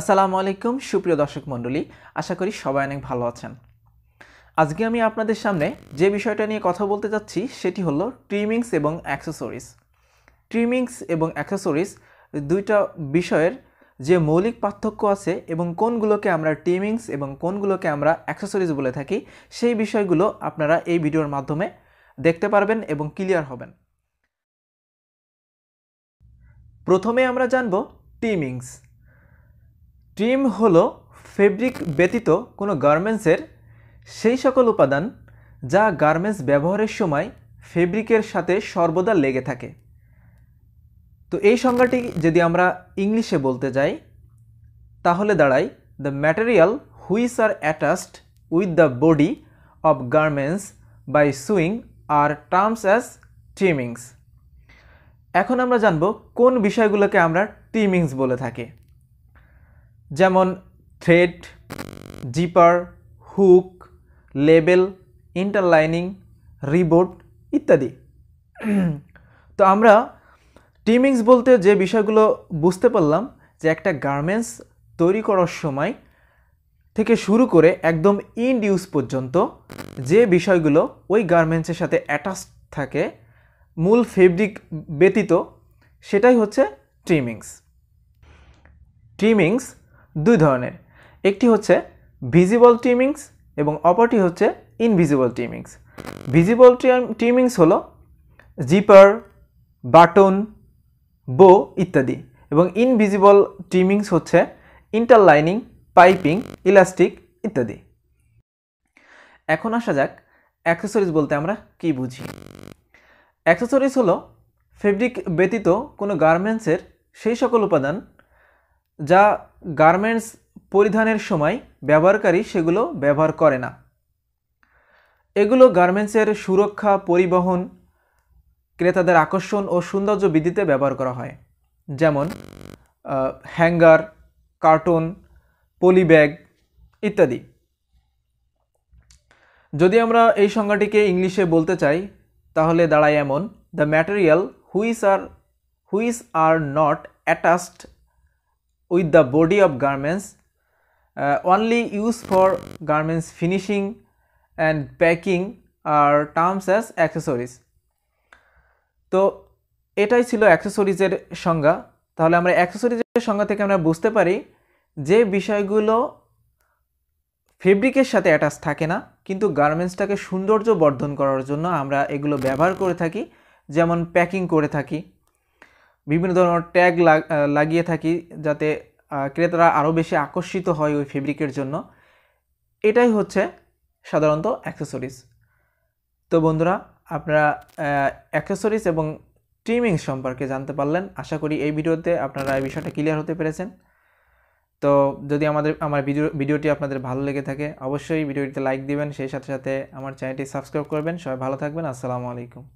আসসালামু আলাইকুম সুপ্রিয় দর্শক মণ্ডলী আশা করি সবাই অনেক ভালো আছেন আজকে আমি আপনাদের সামনে যে বিষয়টা নিয়ে কথা বলতে যাচ্ছি সেটি হলো ট্রিমিংস এবং অ্যাক্সেসরিজ ট্রিমিংস এবং অ্যাক্সেসরিজ দুইটা বিষয়ের যে মৌলিক পার্থক্য আছে এবং কোনগুলোকে আমরা ট্রিমিংস এবং কোনগুলোকে আমরা অ্যাক্সেসরিজ বলে থাকি সেই বিষয়গুলো আপনারা এই ভিডিওর মাধ্যমে দেখতে পারবেন এবং ক্লিয়ার হবেন প্রথমে আমরা জানব টিমিংস টিম হলো ফেব্রিক ব্যতীত কোনো গার্মেন্টসের সেই সকল উপাদান যা গার্মেন্টস ব্যবহারের সময় ফেব্রিকের সাথে সর্বদা লেগে থাকে তো এই সংজ্ঞাটি যদি আমরা ইংলিশে বলতে যাই তাহলে দাঁড়াই the material which are attached with the body of garments by sewing are terms as trimmings এখন আমরা জানব কোন বিষয়গুলোকে আমরা টিমিংস বলে থাকি যেমন thread zipper hook label interlining rivet ইত্যাদি তো আমরা টিমিংস বলতে যে বিষয়গুলো বুঝতে পারলাম যে একটা গার্মেন্টস তৈরি করার সময় থেকে শুরু করে একদম ইন্ড ইউজ পর্যন্ত যে বিষয়গুলো ওই গার্মেন্টসের সাথে অ্যাটাচ থাকে মূল ফেব্রিক ব্যতীত সেটাই হচ্ছে ট্রিমিংস ট্রিমিংস দুই ধরনের একটি হচ্ছে ভিজিবল টিমিংস এবং অপরটি হচ্ছে ইনভিজিবল টিমিংস ভিজিবল টিমিংস হলো জিপার বাটন বো ইত্যাদি এবং ইনভিজিবল টিমিংস হচ্ছে ইন্টারলাইনিং পাইপিং ইলাস্টিক ইত্যাদি এখন আসা যাক অ্যাক্সেসরিজ বলতে আমরা কি বুঝি অ্যাক্সেসরিজ হলো ফেব্রিক ব্যতীত কোনো গার্মেন্টসের সেই সকল উপাদান যা গার্মেন্টস পরিধানের সময় ব্যবহারকারী সেগুলো ব্যবহার করে না এগুলো গার্মেন্টসের সুরক্ষা পরিবহন ক্রেতাদের আকর্ষণ ও সৌন্দর্য বৃদ্ধিতে ব্যবহার করা হয় যেমন হ্যাঙ্গার কার্টুন পলি ব্যাগ ইত্যাদি যদি আমরা এই সংজ্ঞাটিকে ইংলিশে বলতে চাই তাহলে দাঁড়ায় এমন the material which are which are not attached with the body of garments uh, only used for garments finishing and packing are terms as accessories তো এটাই ছিল অ্যাক্সেসরিজের সংজ্ঞা তাহলে আমরা অ্যাক্সেসরিজের সংজ্ঞা থেকে আমরা বুঝতে পারি যে বিষয়গুলো ফেব্রিকের সাথে অ্যাটাচ থাকে না কিন্তু গার্মেন্টসটাকে সৌন্দর্য বর্ধন করার জন্য আমরা এগুলো ব্যবহার করে থাকি যেমন প্যাকিং করে থাকি বিভিন্ন ধরনের ট্যাগ লাগিয়ে থাকি যাতে ক্রেতারা আরও বেশি আকর্ষিত হয় ওই ফেব্রিকের জন্য এটাই হচ্ছে সাধারণত অ্যাক্সেসরিজ তো বন্ধুরা আপনারা অ্যাক্সেসরিজ এবং ট্রিমিং সম্পর্কে জানতে পারলেন আশা করি এই ভিডিওতে আপনারা এই বিষয়টা ক্লিয়ার হতে পেরেছেন তো যদি আমাদের আমার ভিডিও ভিডিওটি আপনাদের ভালো লেগে থাকে অবশ্যই ভিডিওটিতে লাইক দিবেন সেই সাথে সাথে আমার চ্যানেলটি সাবস্ক্রাইব করবেন সবাই ভালো থাকবেন আসসালামু আলাইকুম